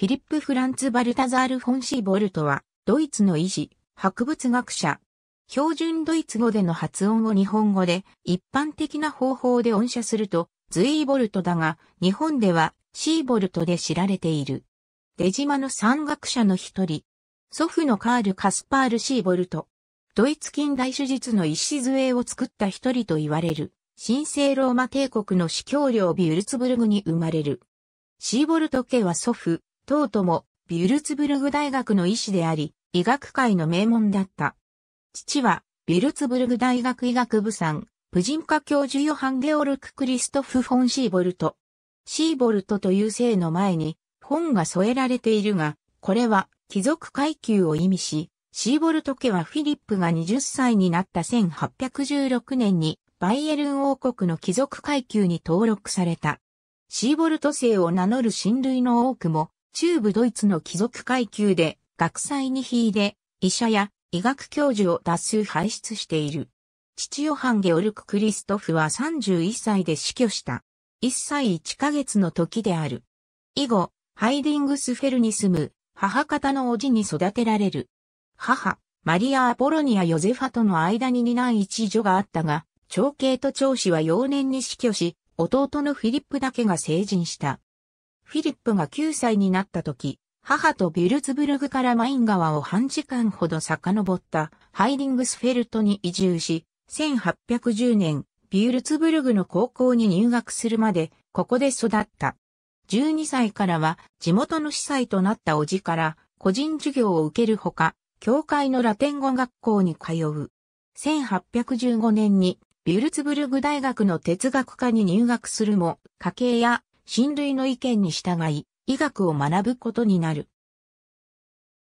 フィリップ・フランツ・バルタザール・フォン・シーボルトは、ドイツの医師、博物学者。標準ドイツ語での発音を日本語で、一般的な方法で音写すると、ズイーボルトだが、日本では、シーボルトで知られている。出島の山学者の一人。祖父のカール・カスパール・シーボルト。ドイツ近代手術の礎を作った一人と言われる。神聖ローマ帝国の司教領ビュルツブルグに生まれる。シーボルト家は祖父、トーもビュルツブルグ大学の医師であり、医学界の名門だった。父は、ビュルツブルグ大学医学部産、ん、ジ人カ教授ヨハン・ゲオルク・クリストフ・フォン・シーボルト。シーボルトという姓の前に、本が添えられているが、これは貴族階級を意味し、シーボルト家はフィリップが20歳になった1816年に、バイエルン王国の貴族階級に登録された。シーボルト姓を名乗る親類の多くも、中部ドイツの貴族階級で、学祭に秀で、医者や医学教授を多数輩出している。父ヨハン・ゲオルク・クリストフは31歳で死去した。1歳1ヶ月の時である。以後、ハイディングスフェルに住む母方の叔父に育てられる。母、マリア・アポロニア・ヨゼファとの間に二男一女があったが、長兄と長子は幼年に死去し、弟のフィリップだけが成人した。フィリップが9歳になった時、母とビュルツブルグからマイン川を半時間ほど遡ったハイディングスフェルトに移住し、1810年、ビュルツブルグの高校に入学するまで、ここで育った。12歳からは地元の司祭となったおじから個人授業を受けるほか、教会のラテン語学校に通う。1815年にビュルツブルグ大学の哲学科に入学するも、家計や親類の意見に従い、医学を学ぶことになる。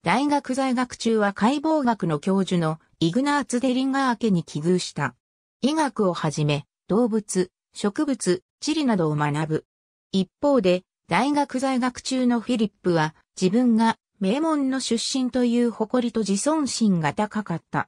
大学在学中は解剖学の教授のイグナーツ・デリンガー家に寄遇した。医学をはじめ、動物、植物、地理などを学ぶ。一方で、大学在学中のフィリップは、自分が名門の出身という誇りと自尊心が高かった。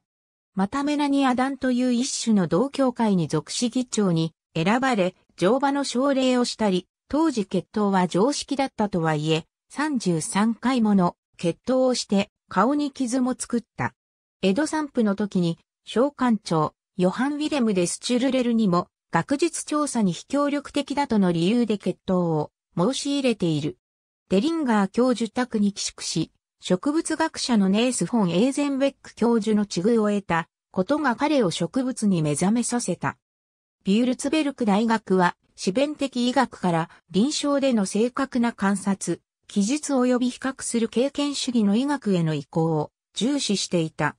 またメラニア団という一種の同教会に属し議長に選ばれ、乗馬の奨励をしたり、当時血統は常識だったとはいえ、33回もの血統をして顔に傷も作った。江戸散布の時に、小官長、ヨハン・ウィレム・デスチュルレルにも、学術調査に非協力的だとの理由で決闘を申し入れている。デリンガー教授宅に寄宿し、植物学者のネース・フォン・エーゼンベック教授の地遇を得たことが彼を植物に目覚めさせた。ビュールツベルク大学は自弁的医学から臨床での正確な観察、記述及び比較する経験主義の医学への移行を重視していた。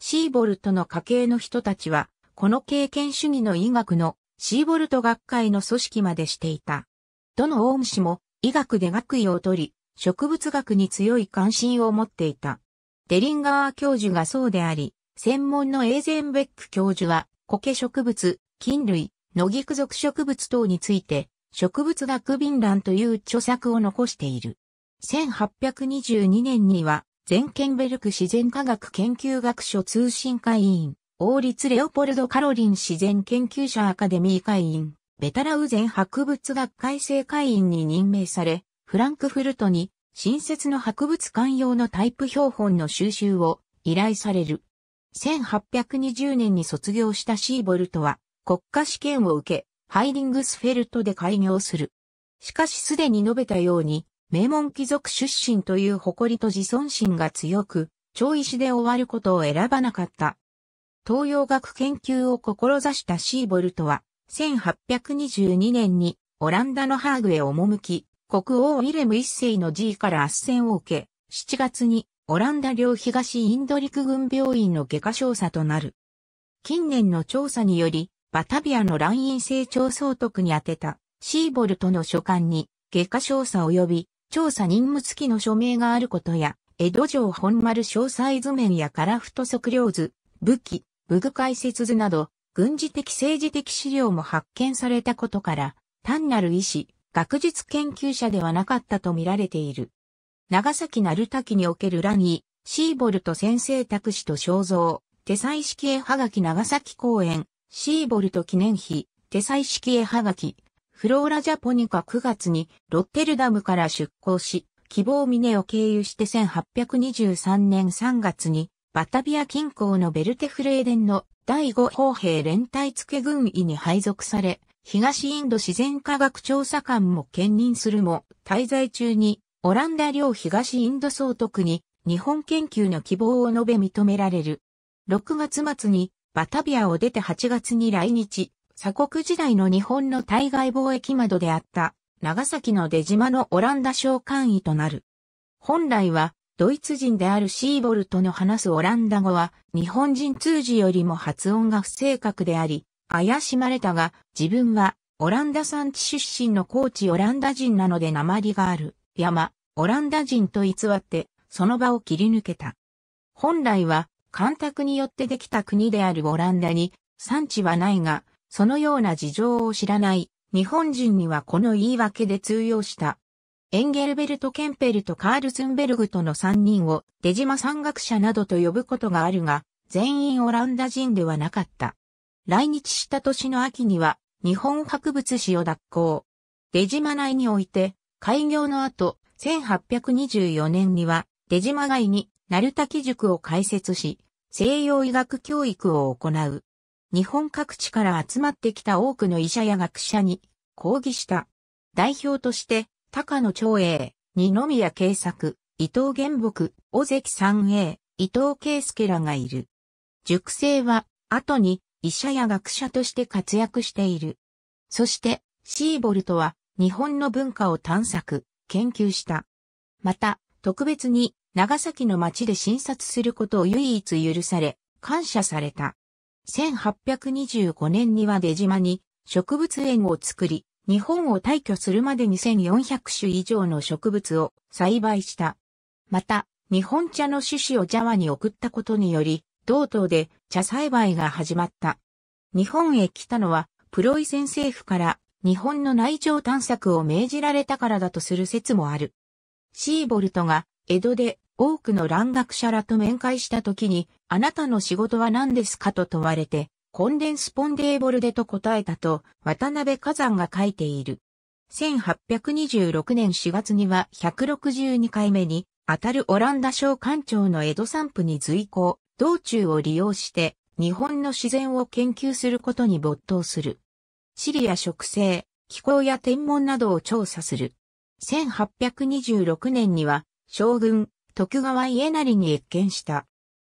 シーボルトの家系の人たちは、この経験主義の医学のシーボルト学会の組織までしていた。どのオウム氏も医学で学位を取り、植物学に強い関心を持っていた。デリンガー教授がそうであり、専門のエーゼンベック教授は、苔植物、菌類、野菊属植物等について、植物学便覧という著作を残している。1822年には、ゼンケンベルク自然科学研究学所通信会員、王立レオポルド・カロリン自然研究者アカデミー会員、ベタラウゼン博物学会正会員に任命され、フランクフルトに新設の博物館用のタイプ標本の収集を依頼される。1820年に卒業したシーボルトは、国家試験を受け、ハイディングスフェルトで開業する。しかしすでに述べたように、名門貴族出身という誇りと自尊心が強く、超意志で終わることを選ばなかった。東洋学研究を志したシーボルトは、1822年にオランダのハーグへ赴き、国王ウィレム一世の G から圧戦を受け、7月にオランダ領東インド陸軍病院の外科少佐となる。近年の調査により、バタビアの乱院成長総督に宛てた、シーボルトの書簡に、外科調査及び、調査任務付きの署名があることや、江戸城本丸詳細図面やカラフト測量図、武器、武具解説図など、軍事的政治的資料も発見されたことから、単なる医師、学術研究者ではなかったと見られている。長崎鳴滝におけるラニシーボルト先生託士と肖像、手彩式絵はがき長崎公園、シーボルト記念碑、手彩式絵はがき、フローラジャポニカ9月にロッテルダムから出港し、希望峰を経由して1823年3月に、バタビア近郊のベルテフレーデンの第5砲兵連隊付軍医に配属され、東インド自然科学調査官も兼任するも、滞在中に、オランダ領東インド総督に、日本研究の希望を述べ認められる。6月末に、バタビアを出て8月に来日、鎖国時代の日本の対外貿易窓であった長崎の出島のオランダ商館医となる。本来はドイツ人であるシーボルトの話すオランダ語は日本人通じよりも発音が不正確であり、怪しまれたが自分はオランダ産地出身の高知オランダ人なので鉛がある山、オランダ人と偽ってその場を切り抜けた。本来は干拓によってできた国であるオランダに産地はないが、そのような事情を知らない日本人にはこの言い訳で通用した。エンゲルベルト・ケンペルとカールズンベルグとの3人を出島山学者などと呼ぶことがあるが、全員オランダ人ではなかった。来日した年の秋には日本博物史を脱行。出島内において開業の後、1824年には出島外に鳴滝塾を開設し、西洋医学教育を行う。日本各地から集まってきた多くの医者や学者に講義した。代表として、高野長英、二宮慶作、伊藤玄木、尾関三英、伊藤圭介らがいる。塾生は、後に医者や学者として活躍している。そして、シーボルトは、日本の文化を探索、研究した。また、特別に長崎の町で診察することを唯一許され、感謝された。1825年には出島に植物園を作り、日本を退去するまでに1400種以上の植物を栽培した。また、日本茶の種子をジャワに送ったことにより、同島で茶栽培が始まった。日本へ来たのは、プロイセン政府から日本の内情探索を命じられたからだとする説もある。シーボルトが江戸で多くの蘭学者らと面会した時に、あなたの仕事は何ですかと問われて、コンデンスポンデーボルデと答えたと、渡辺火山が書いている。1826年4月には162回目に、当たるオランダ省官庁の江戸散布に随行、道中を利用して、日本の自然を研究することに没頭する。地理や植生、気候や天文などを調査する。1826年には、将軍、徳川家成に謁見した。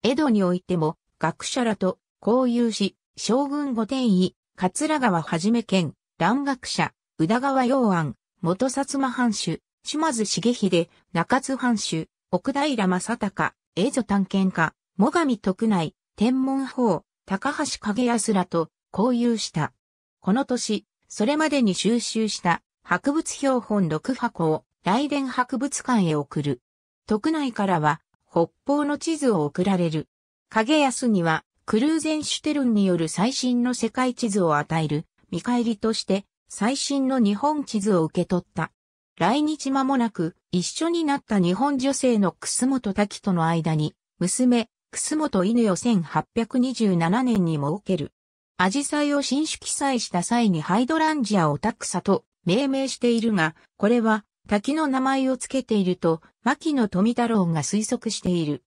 江戸においても、学者らと交友し、将軍御殿医、桂川はじめ県、蘭学者、宇田川洋安、元薩摩藩主、島津重秀、中津藩主、奥平正隆、江戸探検家、最上徳内、天文法、高橋影康らと交友した。この年、それまでに収集した博物標本6箱を来殿博物館へ送る。徳内からは北方の地図を送られる。影安にはクルーゼンシュテルンによる最新の世界地図を与える見返りとして最新の日本地図を受け取った。来日間もなく一緒になった日本女性の楠本滝との間に娘、楠本稲を1827年に設ける。アジサイを新種記載した際にハイドランジアをタクサと命名しているが、これは滝の名前を付けていると、牧野富太郎が推測している。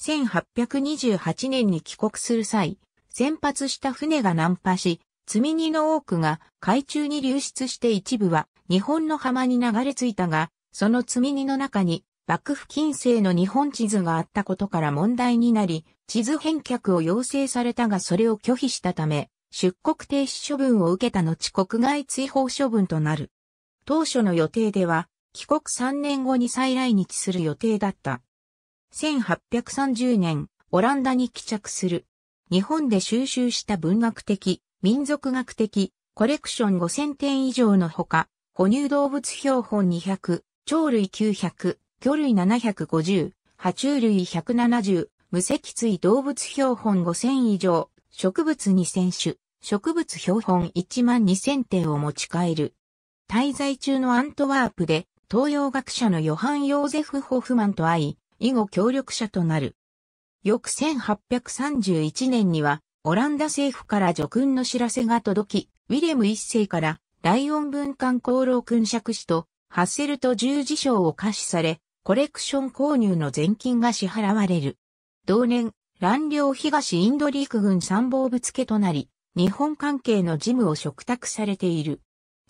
1828年に帰国する際、先発した船が難破し、積み荷の多くが海中に流出して一部は日本の浜に流れ着いたが、その積み荷の中に幕府近世の日本地図があったことから問題になり、地図返却を要請されたがそれを拒否したため、出国停止処分を受けた後国外追放処分となる。当初の予定では、帰国3年後に再来日する予定だった。1830年、オランダに帰着する。日本で収集した文学的、民族学的、コレクション5000点以上のほか、哺乳動物標本200、鳥類900、魚類750、爬虫類170、無脊椎動物標本5000以上、植物2000種、植物標本1万2000点を持ち帰る。滞在中のアントワープで東洋学者のヨハン・ヨーゼフ・ホフマンと会い、以後協力者となる。翌1831年には、オランダ政府から叙勲の知らせが届き、ウィレム一世からライオン文官功労勲爵士とハッセルト十字章を可視され、コレクション購入の全金が支払われる。同年、乱領東インドリーク軍参謀部付となり、日本関係の事務を嘱託されている。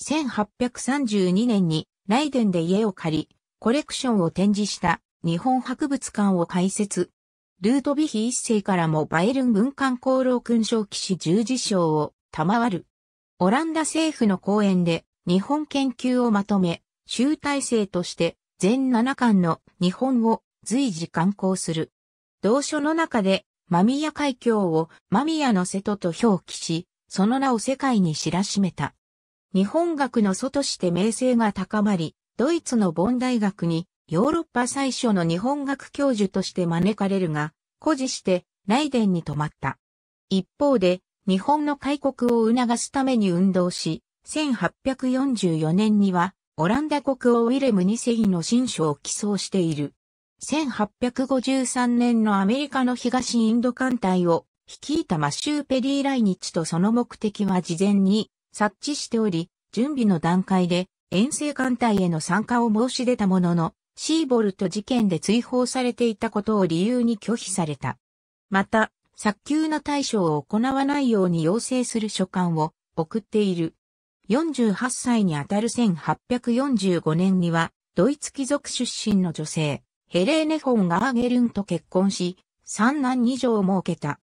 1832年にライデンで家を借り、コレクションを展示した日本博物館を開設。ルートビヒ一世からもバイエルン文官功労勲章騎士十字章を賜る。オランダ政府の講演で日本研究をまとめ、集大成として全7巻の日本を随時刊行する。同書の中でマミヤ海峡をマミヤの瀬戸と表記し、その名を世界に知らしめた。日本学の祖として名声が高まり、ドイツのボン大学にヨーロッパ最初の日本学教授として招かれるが、誇示してライデンに泊まった。一方で、日本の開国を促すために運動し、1844年には、オランダ国王ウィレム2世の新書を寄贈している。1853年のアメリカの東インド艦隊を率いたマシュー・ペリー来日とその目的は事前に察知しており、準備の段階で遠征艦隊への参加を申し出たものの、シーボルト事件で追放されていたことを理由に拒否された。また、早急な対処を行わないように要請する書簡を送っている。48歳にあたる1845年には、ドイツ貴族出身の女性、ヘレーネ・フォン・ガーゲルンと結婚し、三男二女を設けた。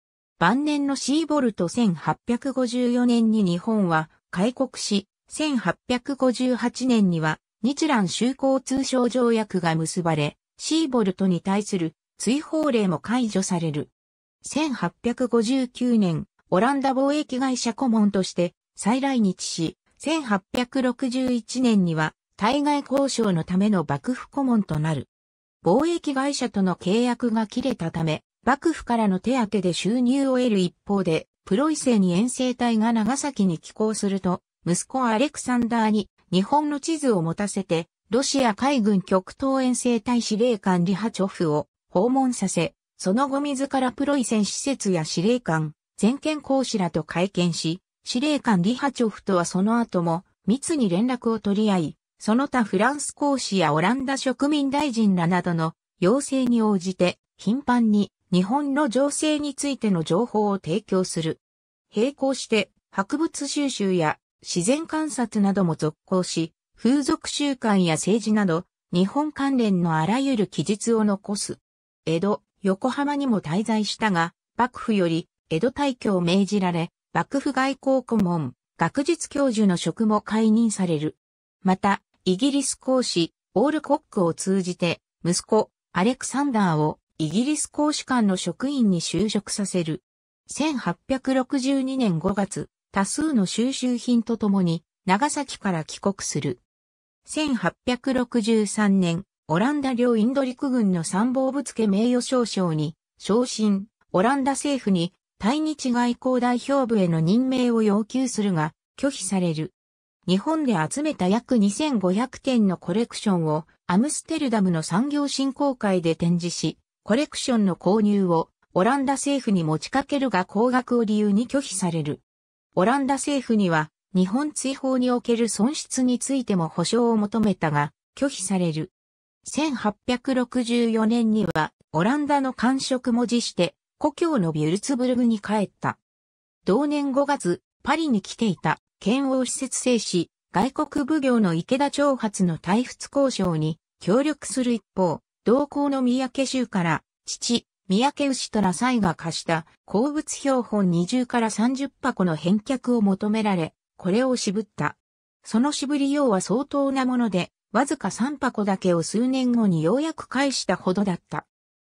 晩年のシーボルト1854年に日本は開国し、1858年には日蘭修好通商条約が結ばれ、シーボルトに対する追放令も解除される。1859年、オランダ貿易会社顧問として再来日し、1861年には対外交渉のための幕府顧問となる。貿易会社との契約が切れたため、幕府からの手当で収入を得る一方で、プロイセに遠征隊が長崎に寄港すると、息子アレクサンダーに日本の地図を持たせて、ロシア海軍極東遠征隊司令官リハチョフを訪問させ、その後自らプロイセン施設や司令官、全権公使らと会見し、司令官リハチョフとはその後も密に連絡を取り合い、その他フランス公使やオランダ植民大臣らなどの要請に応じて頻繁に日本の情勢についての情報を提供する。並行して、博物収集や自然観察なども続行し、風俗習慣や政治など、日本関連のあらゆる記述を残す。江戸、横浜にも滞在したが、幕府より江戸退去を命じられ、幕府外交顧問、学術教授の職も解任される。また、イギリス公使、オールコックを通じて、息子、アレクサンダーをイギリス公使館の職員に就職させる。1862年5月、多数の収集品とともに長崎から帰国する。1863年、オランダ領インド陸軍の参謀ぶつけ名誉少将に昇進、オランダ政府に対日外交代表部への任命を要求するが拒否される。日本で集めた約2500点のコレクションをアムステルダムの産業振興会で展示し、コレクションの購入をオランダ政府に持ちかけるが高額を理由に拒否される。オランダ政府には日本追放における損失についても保証を求めたが拒否される。1864年にはオランダの官職も辞して故郷のビュルツブルグに帰った。同年5月、パリに来ていた県王施設制し、外国奉行の池田長発の退仏交渉に協力する一方、同校の三宅州から、父、三宅牛虎才が貸した鉱物標本20から30箱の返却を求められ、これを渋った。その渋り用は相当なもので、わずか3箱だけを数年後にようやく返したほどだった。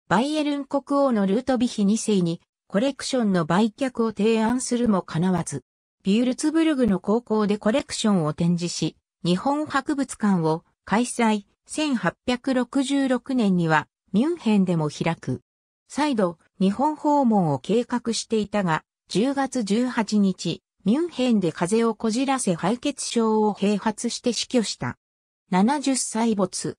バイエルン国王のルートビヒ2世にコレクションの売却を提案するも叶わず、ビュルツブルグの高校でコレクションを展示し、日本博物館を開催、1866年にはミュンヘンでも開く。再度、日本訪問を計画していたが、10月18日、ミュンヘンで風邪をこじらせ敗血症を併発して死去した。70歳没。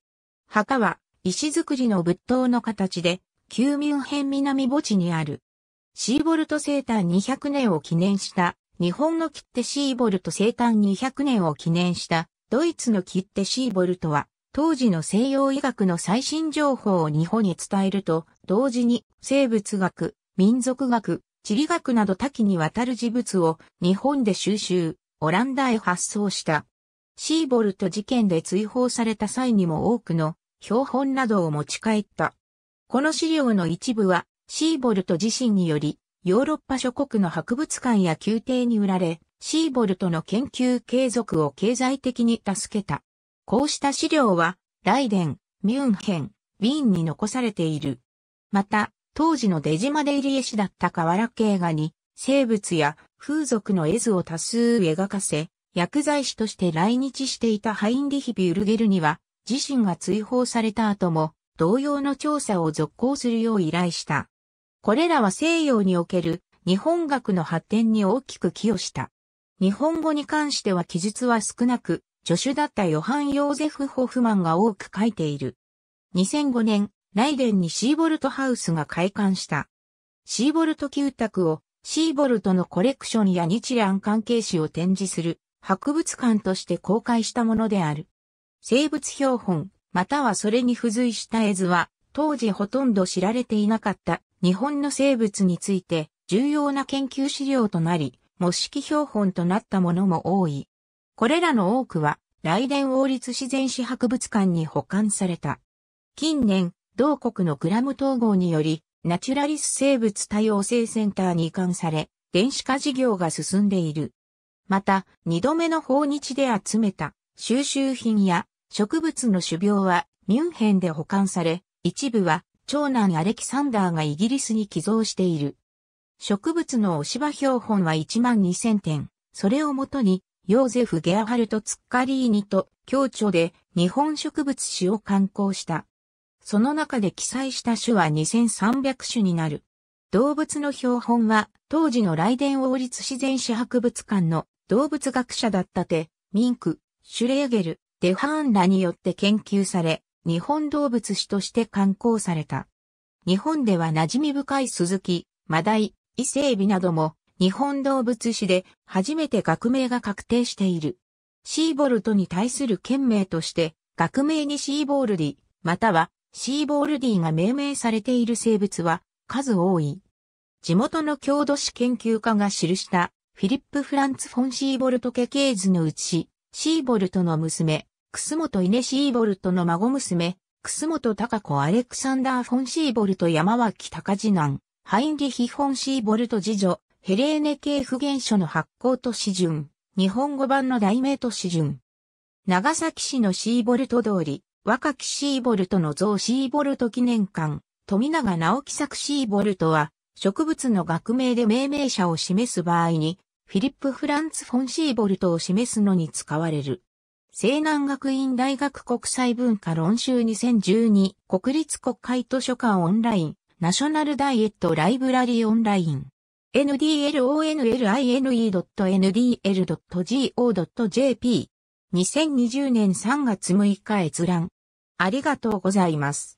墓は石造りの仏塔の形で、旧ミュンヘン南墓地にある。シーボルト生誕200年を記念した日本の切手シーボルト生誕200年を記念したドイツの切手シーボルトは当時の西洋医学の最新情報を日本に伝えると、同時に生物学、民族学、地理学など多岐にわたる事物を日本で収集、オランダへ発送した。シーボルト事件で追放された際にも多くの標本などを持ち帰った。この資料の一部はシーボルト自身によりヨーロッパ諸国の博物館や宮廷に売られ、シーボルトの研究継続を経済的に助けた。こうした資料は、ライデン、ミュンヘン、ウィーンに残されている。また、当時の出島イリエ氏だった河原系画に、生物や風俗の絵図を多数描かせ、薬剤師として来日していたハインリヒ・ビュルゲルには、自身が追放された後も、同様の調査を続行するよう依頼した。これらは西洋における日本学の発展に大きく寄与した。日本語に関しては記述は少なく、助手だったヨハン・ヨーゼフ・ホフマンが多く書いている。2005年、ライデンにシーボルトハウスが開館した。シーボルト旧宅をシーボルトのコレクションや日蘭関係史を展示する博物館として公開したものである。生物標本、またはそれに付随した絵図は、当時ほとんど知られていなかった日本の生物について重要な研究資料となり、模式標本となったものも多い。これらの多くは、雷電王立自然史博物館に保管された。近年、同国のグラム統合により、ナチュラリス生物多様性センターに移管され、電子化事業が進んでいる。また、二度目の訪日で集めた収集品や植物の種苗はミュンヘンで保管され、一部は長男アレキサンダーがイギリスに寄贈している。植物のおし場標本は1万2000点。それをもとにヨーゼフ・ゲアハルト・ツッカリーニと共著で日本植物史を刊行した。その中で記載した種は2300種になる。動物の標本は当時のライデン王立自然史博物館の動物学者だったテ、ミンク、シュレーゲル、デハーンらによって研究され、日本動物史として刊行された。日本では馴染み深いスズキ、マダイ、伊勢エビなども日本動物史で初めて学名が確定している。シーボルトに対する県名として、学名にシーボルディ、またはシーボルディが命名されている生物は数多い。地元の郷土史研究家が記したフィリップ・フランツ・フォン・シーボルト家系図のうち、シーボルトの娘、楠本稲シーボルトの孫娘、楠本カ子アレクサンダー・フォン・シーボルト山脇隆次男、ハインリヒ・フォン・シーボルト次女、ヘレーネ系不現書の発行都市順、日本語版の題名都市順。長崎市のシーボルト通り、若きシーボルトの像シーボルト記念館、富永直樹作シーボルトは、植物の学名で命名者を示す場合に、フィリップ・フランツ・フォン・シーボルトを示すのに使われる。西南学院大学国際文化論集2012国立国会図書館オンライン、ナショナルダイエットライブラリーオンライン。ndlonline.ndl.go.jp2020 年3月6日閲覧。ありがとうございます。